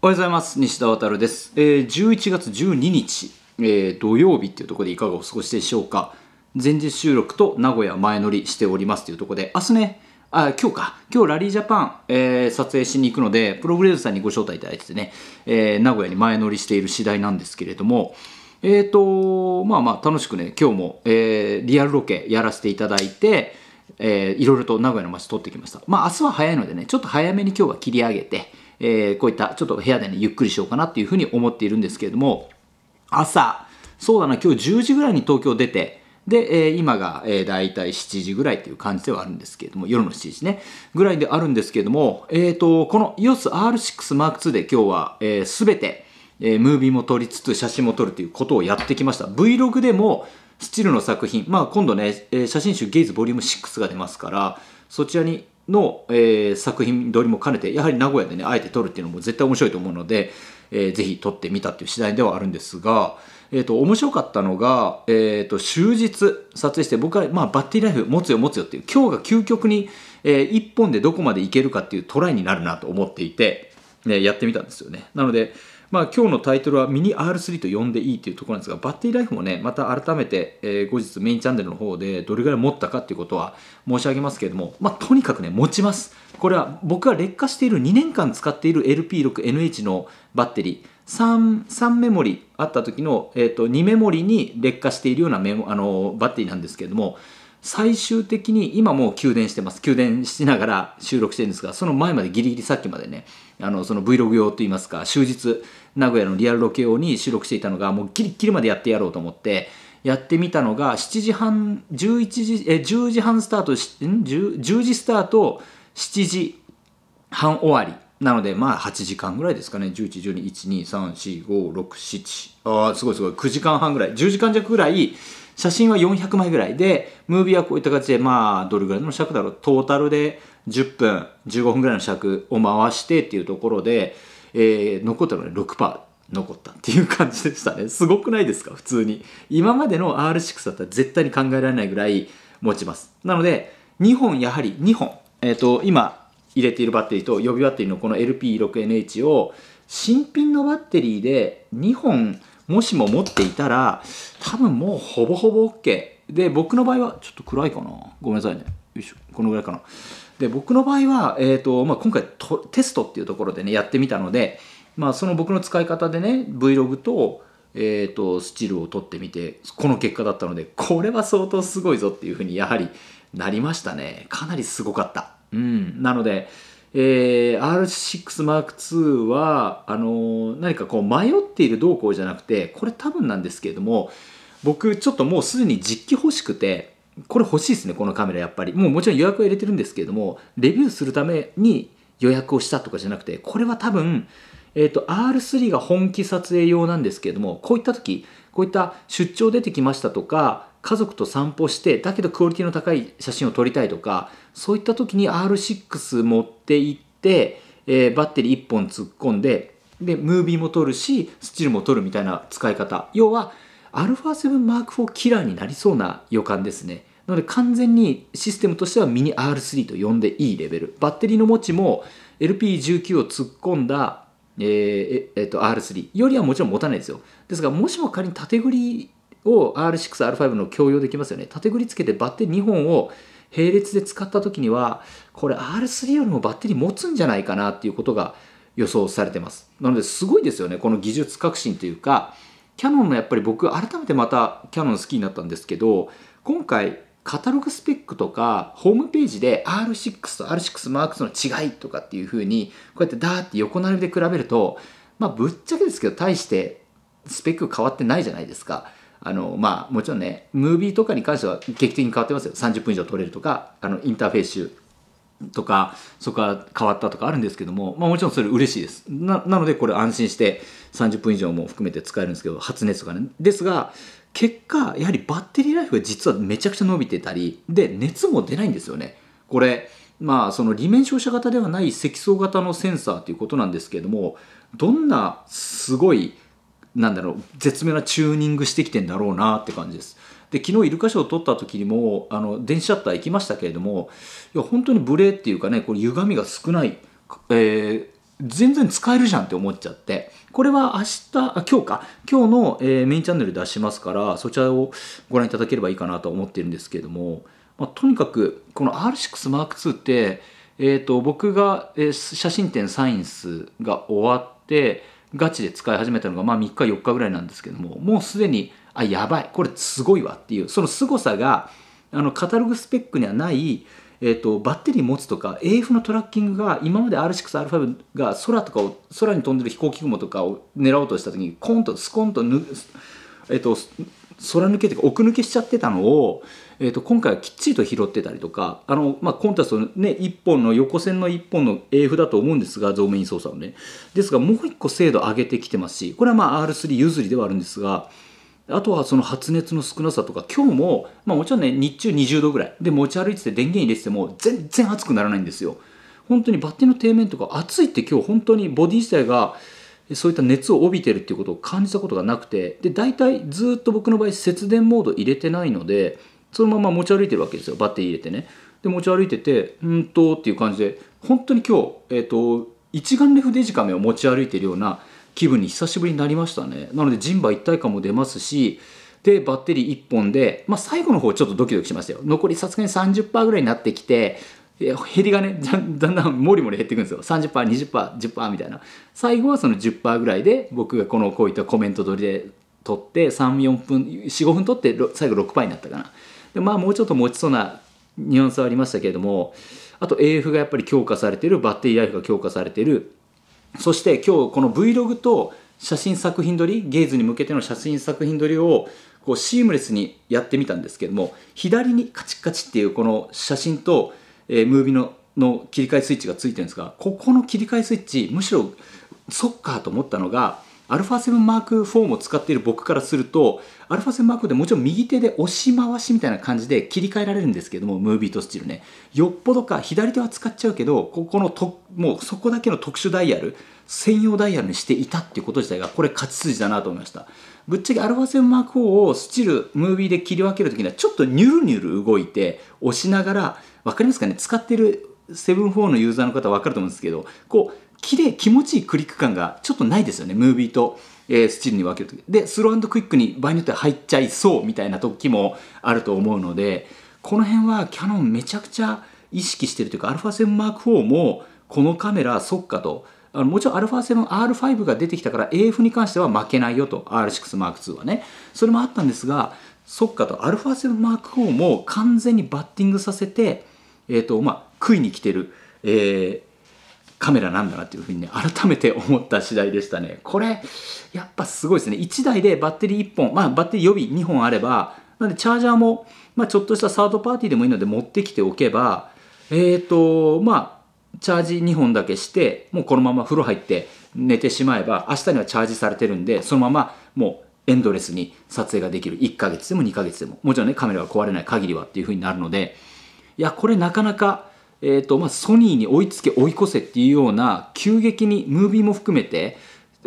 おはようございます。西田渉です。えー、11月12日、えー、土曜日っていうところでいかがお過ごしでしょうか。前日収録と名古屋前乗りしておりますというところで、明日ね、あ、今日か。今日ラリージャパン、えー、撮影しに行くので、プログレーズさんにご招待いただいててね、え名古屋に前乗りしている次第なんですけれども、えっ、と、まあまあ楽しくね、今日も、えリアルロケやらせていただいて、えー、いろいろと名古屋の街撮ってきました。まあ明日は早いのでね、ちょっと早めに今日は切り上げて、えー、こういったちょっと部屋でね、ゆっくりしようかなっていうふうに思っているんですけれども、朝、そうだな、今日10時ぐらいに東京出て、で、えー、今が、えー、大体7時ぐらいっていう感じではあるんですけれども、夜の7時ね、ぐらいであるんですけれども、えっ、ー、と、この EOS R6 Mark II で今日は、えー、すべて、えー、ムービーも撮りつつ写真も撮るということをやってきました。Vlog でも、スチルの作品、まあ今度ね、えー、写真集ゲイズボリューム6が出ますから、そちらにの、えー、作品撮りも兼ねてやはり名古屋でねあえて撮るっていうのも絶対面白いと思うので、えー、ぜひ撮ってみたっていう次第ではあるんですが、えーと、面白かったのが、えーと、終日撮影して僕は、まあ、バッテリーライフ持つよ持つよっていう今日が究極に、えー、1本でどこまでいけるかっていうトライになるなと思っていて、ね、やってみたんですよね。なのでまあ、今日のタイトルはミニ R3 と呼んでいいというところなんですが、バッテリーライフもね、また改めて、えー、後日メインチャンネルの方でどれぐらい持ったかということは申し上げますけれども、まあ、とにかくね、持ちます。これは僕が劣化している2年間使っている LP6NH のバッテリー、3, 3メモリあった時の、えーと、と2メモリに劣化しているようなメモあのバッテリーなんですけれども、最終的に今もう給電してます給電しながら収録してるんですがその前までギリギリさっきまでねあのその Vlog 用といいますか終日名古屋のリアルロケ用に収録していたのがもうギリギリまでやってやろうと思ってやってみたのが7時半11時え10時半スタート 10, 10時スタート7時半終わりなのでまあ8時間ぐらいですかね111212345678ああすごいすごい9時間半ぐらい10時間弱ぐらい写真は400枚ぐらいで、ムービーはこういった形で、まあ、どれぐらいの尺だろう。トータルで10分、15分ぐらいの尺を回してっていうところで、えー、残ったのね、6%。残ったっていう感じでしたね。すごくないですか普通に。今までの R6 だったら絶対に考えられないぐらい持ちます。なので、2本やはり2本。えっ、ー、と、今入れているバッテリーと予備バッテリーのこの LP6NH を新品のバッテリーで2本もしも持っていたら、多分もうほぼほぼ OK。で、僕の場合は、ちょっと暗いかな。ごめんなさいね。よいしょ。このぐらいかな。で、僕の場合は、えっ、ー、と、まあ、今回テストっていうところでね、やってみたので、まあ、その僕の使い方でね、Vlog と、えーと、スチールを取ってみてこの結果だったのでこれは相当すごいぞっていうふうにやはりなりましたねかなりすごかった、うん、なのでえー、R6M2 はあのー、何かこう迷っているどうこうじゃなくてこれ多分なんですけれども僕ちょっともうすでに実機欲しくてこれ欲しいですねこのカメラやっぱりもうもちろん予約は入れてるんですけれどもレビューするために予約をしたとかじゃなくてこれは多分、えーと、R3 が本気撮影用なんですけれどもこういった時こういった出張出てきましたとか家族と散歩してだけどクオリティの高い写真を撮りたいとかそういった時に R6 持って行って、えー、バッテリー1本突っ込んででムービーも撮るしスチールも撮るみたいな使い方要は α7M4 キラーになりそうな予感ですねなので完全にシステムとしてはミニ R3 と呼んでいいレベルバッテリーの持ちも LP19 を突っ込んだえーええ R3 よりはもちろん持たないですよですがもしも仮に縦繰りを R6R5 の共用できますよね縦繰りつけてバッテリー2本を並列で使った時にはこれ R3 よりもバッテリー持つんじゃないかなっていうことが予想されてますなのですごいですよねこの技術革新というかキヤノンのやっぱり僕改めてまたキヤノン好きになったんですけど今回カタログスペックとかホームページで R6 と r 6マークスの違いとかっていう風にこうやってダーって横並びで比べるとまあぶっちゃけですけど大してスペック変わってないじゃないですか。あのまあ、もちろんねムービーとかに関しては劇的に変わってますよ30分以上撮れるとかあのインターフェースとかそこが変わったとかあるんですけども、まあ、もちろんそれ嬉しいですなのでこれ安心して30分以上も含めて使えるんですけど発熱とかねですが結果やはりバッテリーライフが実はめちゃくちゃ伸びてたりで熱も出ないんですよねこれまあその利面照射型ではない積層型のセンサーということなんですけどもどんなすごいなんだろう絶妙なチューニングしてきてんだろうなって感じです。で昨日イルカショーを撮った時にもあの電子シャッター行きましたけれどもいや本当に無礼っていうかねこれ歪みが少ない、えー、全然使えるじゃんって思っちゃってこれは明日あ今日か今日の、えー、メインチャンネル出しますからそちらをご覧いただければいいかなと思ってるんですけれども、まあ、とにかくこの R6M2 って、えーと、と僕が、えー、写真展サインスが終わってガチで使い始めたのが、まあ、3日4日ぐらいなんですけどももうすでにあやばいこれすごいわっていうその凄さがあのカタログスペックにはない、えーと、バッテリー持つとか AF のトラッキングが今まで R6R5 が空とかを空に飛んでる飛行機雲とかを狙おうとした時にコンとスコンとぬ、えーと空抜けというか奥抜けしちゃってたのを、えーと、今回はきっちりと拾ってたりとかあの、まあ、コンタストね1本の横線の1本の AF だと思うんですが増面操作のねですがもう1個精度上げてきてますしこれはまあ R3 譲りではあるんですがあとはその発熱の少なさとか今日も、まあ、もちろんね日中20度ぐらいで持ち歩いてて電源入れてても全然熱くならないんですよ本当にバッテリーの底面とか熱いって今日本当にボディ自体がそういった熱を帯びてるっていうことを感じたことがなくてで大体ずっと僕の場合節電モード入れてないのでそのまま持ち歩いてるわけですよバッテリー入れてねで持ち歩いててうんとっていう感じで本当に今日、えーと、一眼レフデジカメを持ち歩いてるような気分に久しぶりになりましたねなので人馬一体感も出ますしでバッテリー1本で、まあ、最後の方ちょっとドキドキしましたよ残りさすがに30%ぐらいになってきて減りがね だんだんもりもり減っていくんですよ 30%20%10% みたいな最後はその10%ぐらいで僕がこのこういったコメント取りで取って34分45分取って最後6%になったかなでまあもうちょっと持ちそうなニュアンスはありましたけれどもあと AF がやっぱり強化されてるバッテリーライフが強化されてるそして今日この Vlog と写真作品撮りゲイズに向けての写真作品撮りをこうシームレスにやってみたんですけども左にカチッカチっていうこの写真とえー、ムービーのの切り替えスイッチがついてるんですがここの切り替えスイッチむしろそっかと思ったのがアァ7マーク4も使っている僕からするとアルファ7マークでもちろん右手で押し回しみたいな感じで切り替えられるんですけどもムービーとスチールねよっぽどか左手は使っちゃうけどここのともうそこだけの特殊ダイヤル専用ダイヤルにしていたっていうこと自体がこれ勝ち筋だなと思いましたぶっちゃけアァ7マーク4をスチールムービーで切り分けるときにはちょっとニュルニュル動いて押しながら分かりますかね使ってる7-4のユーザーの方わかると思うんですけどこう綺麗気持ちいいクリック感がちょっとないですよねムービーと、えー、スチールに分けるきでスロークイックに場合によっては入っちゃいそうみたいな時もあると思うのでこの辺はキャノンめちゃくちゃ意識してるというか α7M4 もこのカメラそっかとあのもちろん α7R5 が出てきたから AF に関しては負けないよと R6M2 はねそれもあったんですがそっかと α7M4 も完全にバッティングさせて、えーとまあ、食いに来てる、えー、カメラなんだなっていうふうにね改めて思った次第でしたねこれやっぱすごいですね1台でバッテリー1本まあバッテリー予備2本あればなんでチャージャーも、まあ、ちょっとしたサードパーティーでもいいので持ってきておけばえっ、ー、とまあチャージ2本だけしてもうこのまま風呂入って寝てしまえば明日にはチャージされてるんでそのままもうエンドレスに撮影ができる1ヶ月でも2ヶ月でももちろんねカメラが壊れない限りはっていう風になるのでいやこれなかなかえーとまあ、ソニーに追いつけ追い越せっていうような急激にムービーも含めて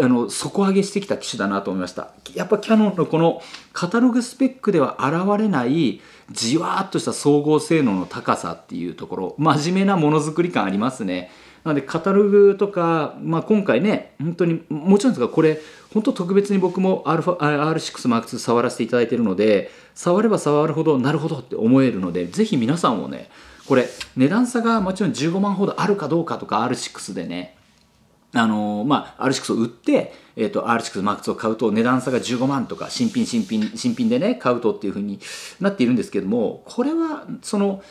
あの底上げしてきた機種だなと思いましたやっぱキヤノンのこのカタログスペックでは現れないじわーっとした総合性能の高さっていうところ真面目なものづくり感ありますねなのでカタログとか、まあ、今回ね本当にもちろんですがこれ本当特別に僕も R6M2 触らせていただいているので触れば触るほどなるほどって思えるのでぜひ皆さんもねこれ値段差がもちろん15万ほどあるかどうかとか R6 でねあのー、まあ、R6 を売って、えっ、ー、と、R6MAX を買うと値段差が15万とか、新品、新品、新品でね、買うとっていうふうになっているんですけども、これは、その、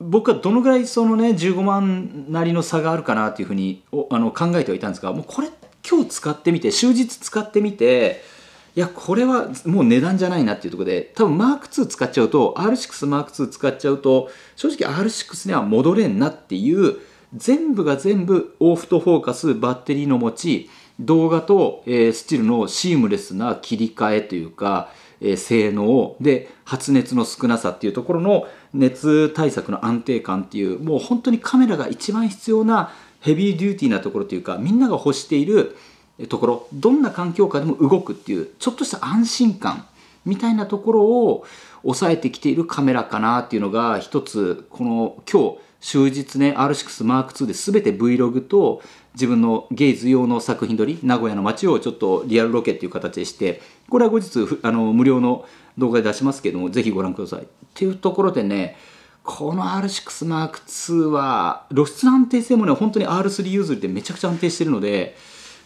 僕はどのぐらいそのね、15万なりの差があるかなっていうふうにあの考えてはいたんですが、もうこれ、今日使ってみて、終日使ってみて、いやこれはもう値段じゃないなっていうところで多分マーク2使っちゃうと R6 m ー2使っちゃうと正直 R6 には戻れんなっていう全部が全部オフトフォーカスバッテリーの持ち動画と、えスチルのシームレスな切り替えというか、え性能で発熱の少なさっていうところの熱対策の安定感っていうもう本当にカメラが一番必要なヘビーデューティーなところというかみんなが欲しているところどんな環境下でも動くっていうちょっとした安心感みたいなところを抑えてきているカメラかなっていうのが一つこの今日終日ね R6M2 で全て Vlog と自分のゲイズ用の作品撮り名古屋の街をちょっとリアルロケっていう形でしてこれは後日あの無料の動画で出しますけども是非ご覧くださいっていうところでねこの R6M2 は露出の安定性もね本当に R3 譲りでめちゃくちゃ安定してるので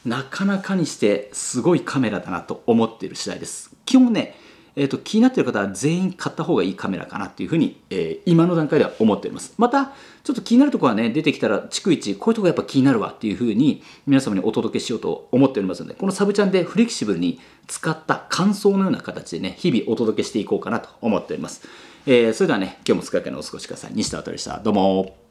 なかなかにしてすごいカメラだなと思っている次第です。基本ね、えーと、気になっている方は全員買った方がいいカメラかなというふうに、えー、今の段階では思っております。また、ちょっと気になるところはね、出てきたら、逐一、こういうとこやっぱ気になるわっていうふうに皆様にお届けしようと思っておりますので、このサブチャンでフレキシブルに使った感想のような形でね、日々お届けしていこうかなと思っております。えー、それではね、今日もお疲れのお過ごしください。西田渡でした。どうも